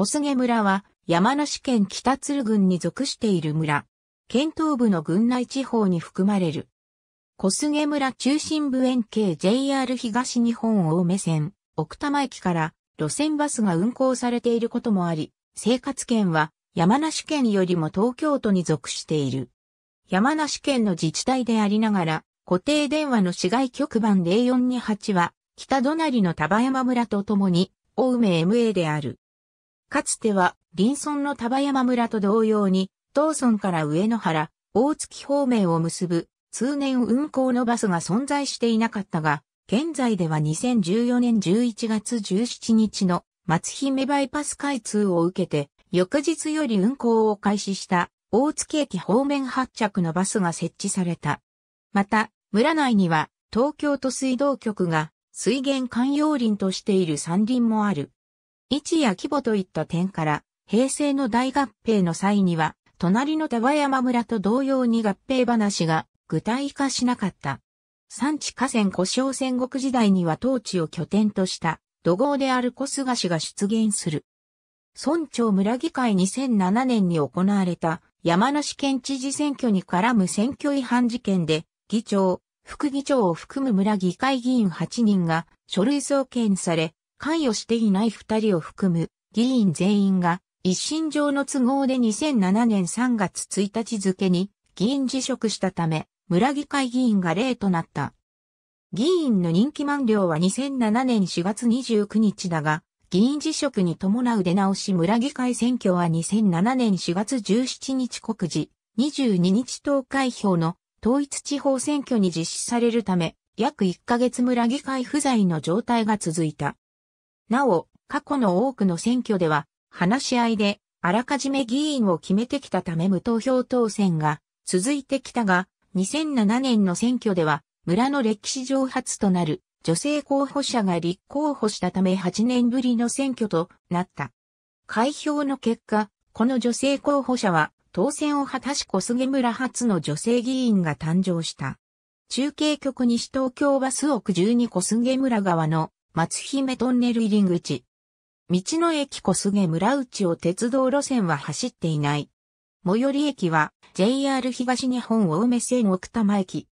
小菅村は山梨県北鶴郡に属している村。県東部の郡内地方に含まれる。小菅村中心部円形 JR 東日本大梅線、奥多摩駅から路線バスが運行されていることもあり、生活圏は山梨県よりも東京都に属している。山梨県の自治体でありながら、固定電話の市外局番0428は、北隣の丹波山村とともに、青梅 MA である。かつては、林村の丹波山村と同様に、東村から上野原、大月方面を結ぶ、通年運行のバスが存在していなかったが、現在では2014年11月17日の松姫バイパス開通を受けて、翌日より運行を開始した大月駅方面発着のバスが設置された。また、村内には東京都水道局が水源寛用林としている山林もある。位置や規模といった点から、平成の大合併の際には、隣の丹波山村と同様に合併話が具体化しなかった。産地河川古障戦国時代には当地を拠点とした土豪である小菅氏が出現する。村長村議会2007年に行われた山梨県知事選挙に絡む選挙違反事件で、議長、副議長を含む村議会議員8人が書類送検され、関与していない二人を含む議員全員が一身上の都合で2007年3月1日付に議員辞職したため村議会議員が例となった。議員の任期満了は2007年4月29日だが、議員辞職に伴う出直し村議会選挙は2007年4月17日告示、22日投開票の統一地方選挙に実施されるため、約1ヶ月村議会不在の状態が続いた。なお、過去の多くの選挙では、話し合いで、あらかじめ議員を決めてきたため無投票当選が続いてきたが、2007年の選挙では、村の歴史上初となる女性候補者が立候補したため8年ぶりの選挙となった。開票の結果、この女性候補者は当選を果たし小菅村初の女性議員が誕生した。中継局西東京バス奥12小菅村側の松姫トンネル入り口。道の駅小菅村内を鉄道路線は走っていない。最寄り駅は JR 東日本青梅線奥多摩駅。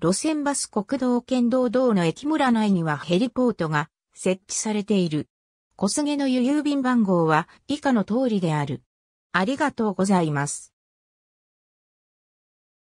路線バス国道県道道の駅村内にはヘリポートが設置されている。小菅の郵便番号は以下の通りである。ありがとうございます。